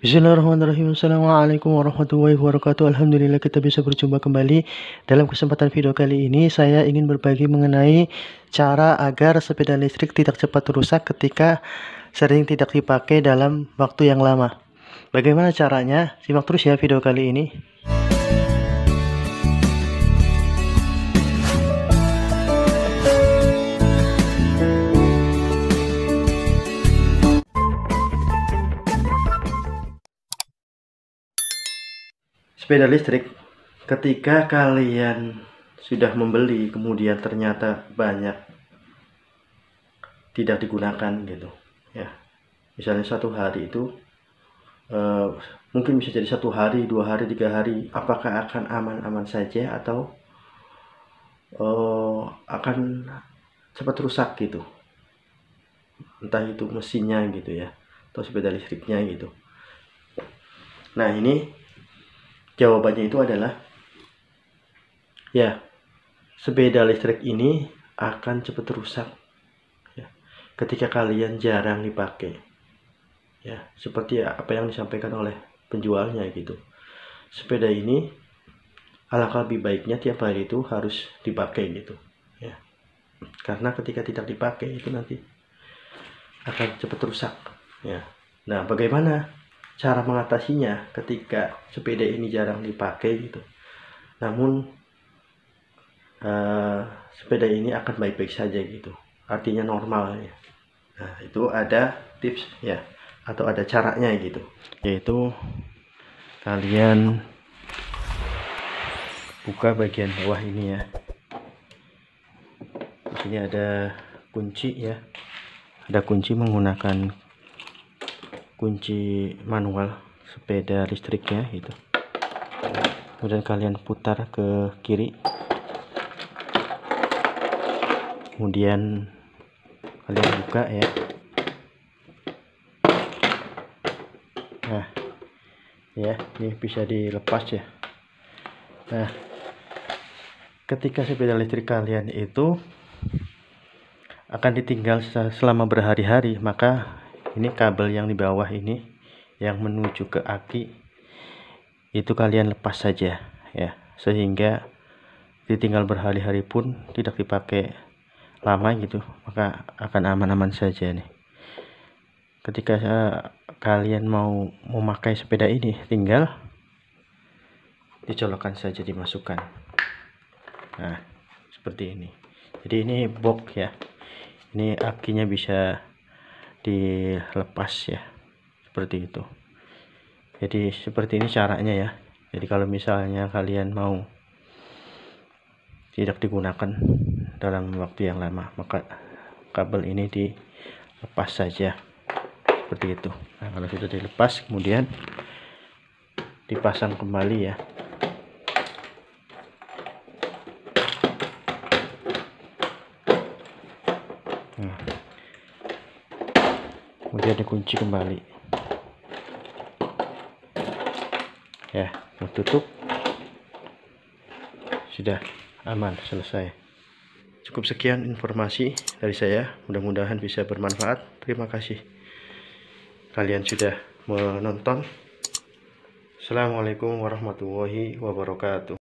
Bismillahirrahmanirrahim. Assalamualaikum warahmatullahi wabarakatuh. Alhamdulillah kita bisa berjumpa kembali. Dalam kesempatan video kali ini saya ingin berbagi mengenai cara agar sepeda listrik tidak cepat rusak ketika sering tidak dipakai dalam waktu yang lama. Bagaimana caranya? Simak terus ya video kali ini. sepeda listrik ketika kalian sudah membeli kemudian ternyata banyak tidak digunakan gitu ya misalnya satu hari itu uh, mungkin bisa jadi satu hari dua hari tiga hari apakah akan aman-aman saja atau uh, akan cepat rusak gitu entah itu mesinnya gitu ya atau sepeda listriknya gitu nah ini Jawabannya itu adalah ya, sepeda listrik ini akan cepat rusak ya, ketika kalian jarang dipakai. Ya, seperti apa yang disampaikan oleh penjualnya gitu. Sepeda ini alangkah lebih baiknya tiap hari itu harus dipakai gitu ya. Karena ketika tidak dipakai itu nanti akan cepat rusak ya. Nah, bagaimana cara mengatasinya ketika sepeda ini jarang dipakai gitu. Namun uh, sepeda ini akan baik-baik saja gitu. Artinya normal ya. Nah, itu ada tips ya atau ada caranya gitu. Yaitu kalian buka bagian bawah ini ya. ini ada kunci ya. Ada kunci menggunakan kunci manual sepeda listriknya gitu kemudian kalian putar ke kiri kemudian kalian buka ya nah ya ini bisa dilepas ya nah ketika sepeda listrik kalian itu akan ditinggal selama berhari-hari maka ini kabel yang di bawah ini yang menuju ke aki itu kalian lepas saja ya sehingga ditinggal berhari-hari pun tidak dipakai lama gitu maka akan aman-aman saja nih ketika uh, kalian mau memakai sepeda ini tinggal dicolokkan saja dimasukkan nah seperti ini jadi ini box ya ini akinya bisa dilepas ya seperti itu jadi seperti ini caranya ya jadi kalau misalnya kalian mau tidak digunakan dalam waktu yang lama maka kabel ini dilepas saja seperti itu nah kalau sudah dilepas kemudian dipasang kembali ya kemudian dikunci kembali ya tutup sudah aman selesai cukup sekian informasi dari saya mudah-mudahan bisa bermanfaat terima kasih kalian sudah menonton Assalamualaikum warahmatullahi wabarakatuh